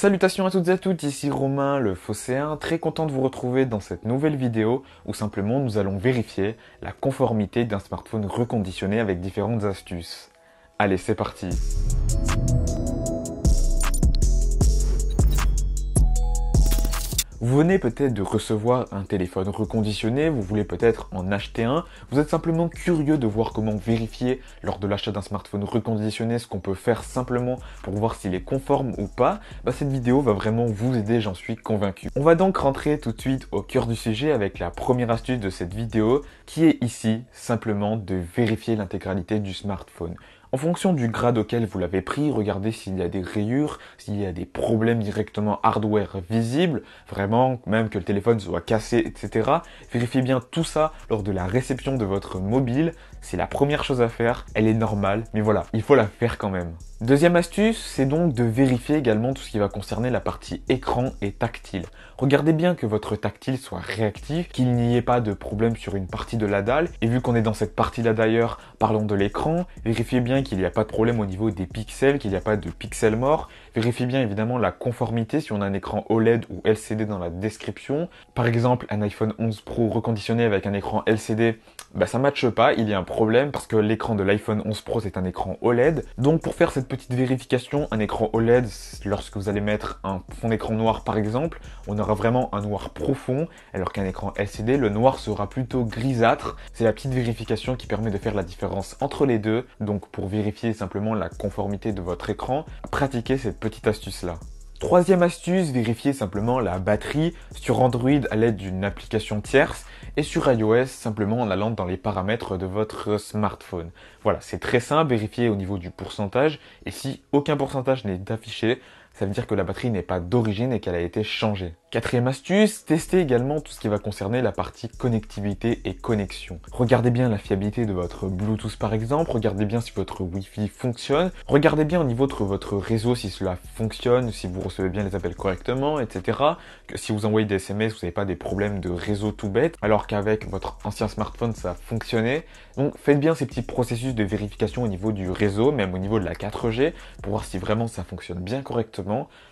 Salutations à toutes et à toutes, ici Romain le Fosséen, très content de vous retrouver dans cette nouvelle vidéo où simplement nous allons vérifier la conformité d'un smartphone reconditionné avec différentes astuces. Allez, c'est parti Vous venez peut-être de recevoir un téléphone reconditionné, vous voulez peut-être en acheter un, vous êtes simplement curieux de voir comment vérifier lors de l'achat d'un smartphone reconditionné ce qu'on peut faire simplement pour voir s'il est conforme ou pas, bah, cette vidéo va vraiment vous aider, j'en suis convaincu. On va donc rentrer tout de suite au cœur du sujet avec la première astuce de cette vidéo qui est ici simplement de vérifier l'intégralité du smartphone. En fonction du grade auquel vous l'avez pris, regardez s'il y a des rayures, s'il y a des problèmes directement hardware visibles, vraiment, même que le téléphone soit cassé, etc. Vérifiez bien tout ça lors de la réception de votre mobile. C'est la première chose à faire, elle est normale, mais voilà, il faut la faire quand même. Deuxième astuce, c'est donc de vérifier également tout ce qui va concerner la partie écran et tactile. Regardez bien que votre tactile soit réactif, qu'il n'y ait pas de problème sur une partie de la dalle. Et vu qu'on est dans cette partie-là d'ailleurs, parlons de l'écran. Vérifiez bien qu'il n'y a pas de problème au niveau des pixels, qu'il n'y a pas de pixels morts. Vérifiez bien évidemment la conformité si on a un écran OLED ou LCD dans la description. Par exemple, un iPhone 11 Pro reconditionné avec un écran LCD, bah ça matche pas, il y a un problème parce que l'écran de l'iPhone 11 Pro c'est un écran OLED. Donc pour faire cette petite vérification, un écran OLED, lorsque vous allez mettre un fond d'écran noir par exemple, on vraiment un noir profond, alors qu'un écran LCD, le noir sera plutôt grisâtre. C'est la petite vérification qui permet de faire la différence entre les deux. Donc pour vérifier simplement la conformité de votre écran, pratiquez cette petite astuce-là. Troisième astuce, vérifiez simplement la batterie sur Android à l'aide d'une application tierce et sur iOS simplement en allant dans les paramètres de votre smartphone. Voilà, c'est très simple, vérifiez au niveau du pourcentage et si aucun pourcentage n'est affiché, ça veut dire que la batterie n'est pas d'origine et qu'elle a été changée. Quatrième astuce, testez également tout ce qui va concerner la partie connectivité et connexion. Regardez bien la fiabilité de votre Bluetooth par exemple, regardez bien si votre Wi-Fi fonctionne, regardez bien au niveau de votre réseau si cela fonctionne, si vous recevez bien les appels correctement, etc. Que si vous envoyez des SMS, vous n'avez pas des problèmes de réseau tout bête, alors qu'avec votre ancien smartphone, ça fonctionnait. Donc faites bien ces petits processus de vérification au niveau du réseau, même au niveau de la 4G, pour voir si vraiment ça fonctionne bien correctement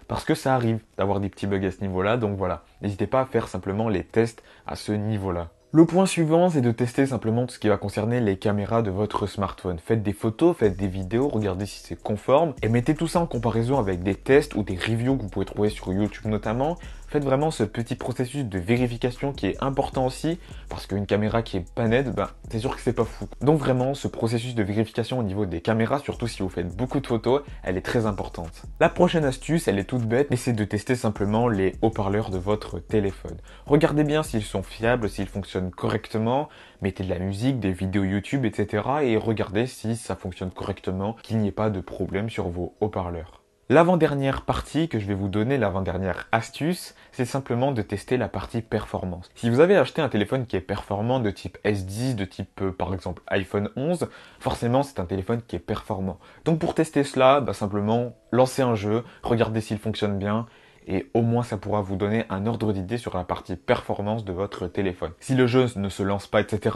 parce que ça arrive d'avoir des petits bugs à ce niveau-là, donc voilà, n'hésitez pas à faire simplement les tests à ce niveau-là. Le point suivant, c'est de tester simplement tout ce qui va concerner les caméras de votre smartphone. Faites des photos, faites des vidéos, regardez si c'est conforme et mettez tout ça en comparaison avec des tests ou des reviews que vous pouvez trouver sur YouTube notamment Faites vraiment ce petit processus de vérification qui est important aussi, parce qu'une caméra qui est pas nette, ben, c'est sûr que c'est pas fou. Donc vraiment, ce processus de vérification au niveau des caméras, surtout si vous faites beaucoup de photos, elle est très importante. La prochaine astuce, elle est toute bête, mais c'est de tester simplement les haut-parleurs de votre téléphone. Regardez bien s'ils sont fiables, s'ils fonctionnent correctement, mettez de la musique, des vidéos YouTube, etc. et regardez si ça fonctionne correctement, qu'il n'y ait pas de problème sur vos haut-parleurs. L'avant-dernière partie que je vais vous donner, l'avant-dernière astuce, c'est simplement de tester la partie performance. Si vous avez acheté un téléphone qui est performant de type S10, de type euh, par exemple iPhone 11, forcément c'est un téléphone qui est performant. Donc pour tester cela, bah, simplement lancez un jeu, regardez s'il fonctionne bien, et au moins ça pourra vous donner un ordre d'idée sur la partie performance de votre téléphone. Si le jeu ne se lance pas, etc.,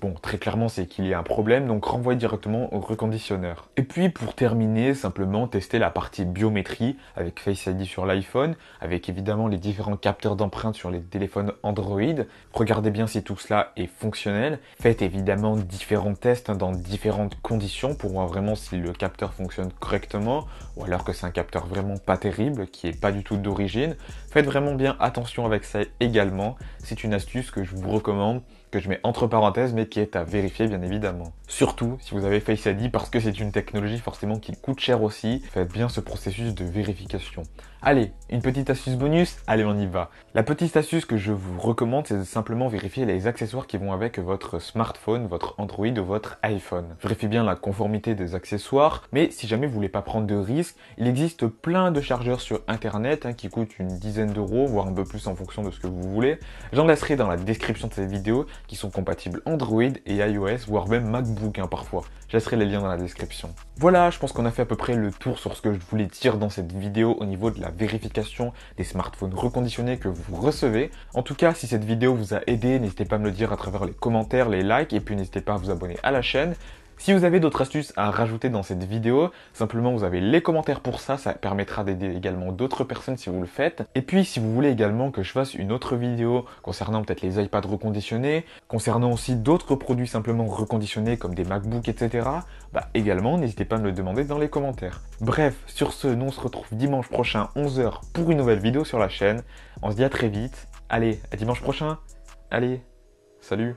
Bon, très clairement, c'est qu'il y a un problème, donc renvoyez directement au reconditionneur. Et puis, pour terminer, simplement tester la partie biométrie avec Face ID sur l'iPhone, avec évidemment les différents capteurs d'empreintes sur les téléphones Android. Regardez bien si tout cela est fonctionnel. Faites évidemment différents tests hein, dans différentes conditions pour voir vraiment si le capteur fonctionne correctement ou alors que c'est un capteur vraiment pas terrible, qui est pas du tout d'origine. Faites vraiment bien attention avec ça également. C'est une astuce que je vous recommande, que je mets entre parenthèses, mais qui est à vérifier bien évidemment. Surtout si vous avez Face ID parce que c'est une technologie forcément qui coûte cher aussi, faites bien ce processus de vérification. Allez, une petite astuce bonus, allez on y va. La petite astuce que je vous recommande c'est de simplement vérifier les accessoires qui vont avec votre smartphone, votre Android ou votre iPhone. Vérifiez bien la conformité des accessoires, mais si jamais vous ne voulez pas prendre de risques, il existe plein de chargeurs sur internet hein, qui coûtent une dizaine d'euros, voire un peu plus en fonction de ce que vous voulez. J'en laisserai dans la description de cette vidéo qui sont compatibles Android et iOS, voire même MacBook hein, parfois. Je laisserai les liens dans la description. Voilà, je pense qu'on a fait à peu près le tour sur ce que je voulais dire dans cette vidéo au niveau de la vérification des smartphones reconditionnés que vous recevez. En tout cas, si cette vidéo vous a aidé, n'hésitez pas à me le dire à travers les commentaires, les likes, et puis n'hésitez pas à vous abonner à la chaîne. Si vous avez d'autres astuces à rajouter dans cette vidéo, simplement vous avez les commentaires pour ça, ça permettra d'aider également d'autres personnes si vous le faites. Et puis si vous voulez également que je fasse une autre vidéo concernant peut-être les iPads reconditionnés, concernant aussi d'autres produits simplement reconditionnés comme des MacBooks, etc., bah également n'hésitez pas à me le demander dans les commentaires. Bref, sur ce, nous on se retrouve dimanche prochain 11h pour une nouvelle vidéo sur la chaîne. On se dit à très vite. Allez, à dimanche prochain. Allez, salut